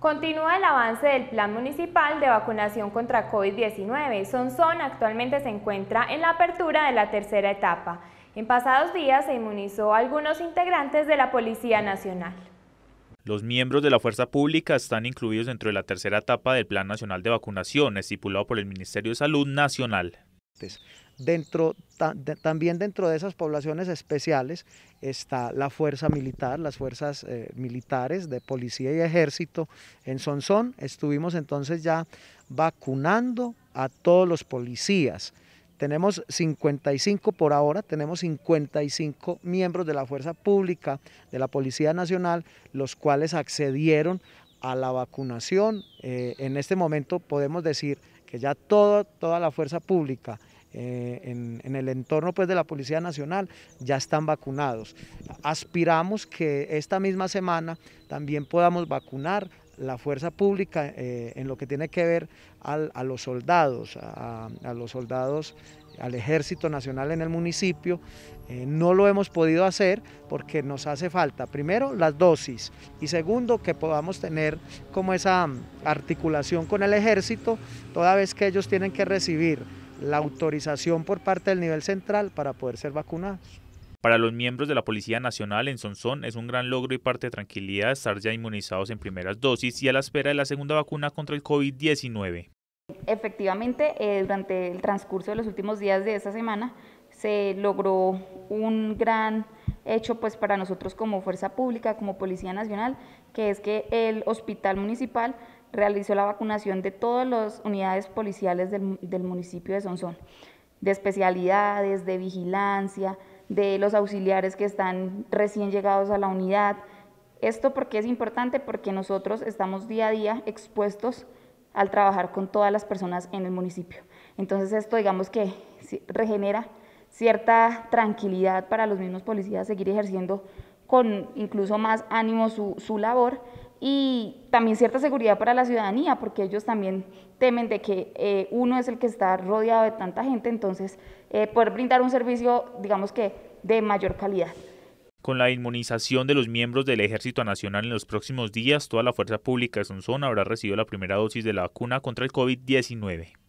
Continúa el avance del Plan Municipal de Vacunación contra COVID-19. Sonson actualmente se encuentra en la apertura de la tercera etapa. En pasados días se inmunizó a algunos integrantes de la Policía Nacional. Los miembros de la fuerza pública están incluidos dentro de la tercera etapa del Plan Nacional de Vacunación, estipulado por el Ministerio de Salud Nacional. Dentro, también dentro de esas poblaciones especiales está la fuerza militar, las fuerzas eh, militares de policía y ejército en Sonsón. Estuvimos entonces ya vacunando a todos los policías. Tenemos 55 por ahora, tenemos 55 miembros de la fuerza pública, de la Policía Nacional, los cuales accedieron a la vacunación. Eh, en este momento podemos decir que ya toda la fuerza pública eh, en, el entorno pues, de la Policía Nacional ya están vacunados. Aspiramos que esta misma semana también podamos vacunar la fuerza pública eh, en lo que tiene que ver a los soldados, a, los soldados, al Ejército Nacional en el municipio. Eh, no lo hemos podido hacer porque nos hace falta, primero, las dosis y segundo, que podamos tener como esa articulación con el Ejército, toda vez que ellos tienen que recibir la autorización por parte del nivel central para poder ser vacunados. Para los miembros de la Policía Nacional en Sonsón es un gran logro y parte de tranquilidad estar ya inmunizados en primeras dosis y a la espera de la segunda vacuna contra el COVID-19. Efectivamente, eh, durante el transcurso de los últimos días de esta semana se logró un gran hecho pues para nosotros como fuerza pública, como Policía Nacional, que es que el hospital municipal realizó la vacunación de todas las unidades policiales del, municipio de Sonsón, de especialidades, de vigilancia, de los auxiliares que están recién llegados a la unidad. Esto porque es importante, porque nosotros estamos día a día expuestos al trabajar con todas las personas en el municipio. Entonces esto digamos que regenera cierta tranquilidad para los mismos policías seguir ejerciendo con incluso más ánimo su, su labor y también cierta seguridad para la ciudadanía, porque ellos también temen de que eh, uno es el que está rodeado de tanta gente, entonces eh, poder brindar un servicio, digamos que, de mayor calidad. Con la inmunización de los miembros del Ejército Nacional en los próximos días, toda la fuerza pública de Sonzón habrá recibido la primera dosis de la vacuna contra el COVID-19.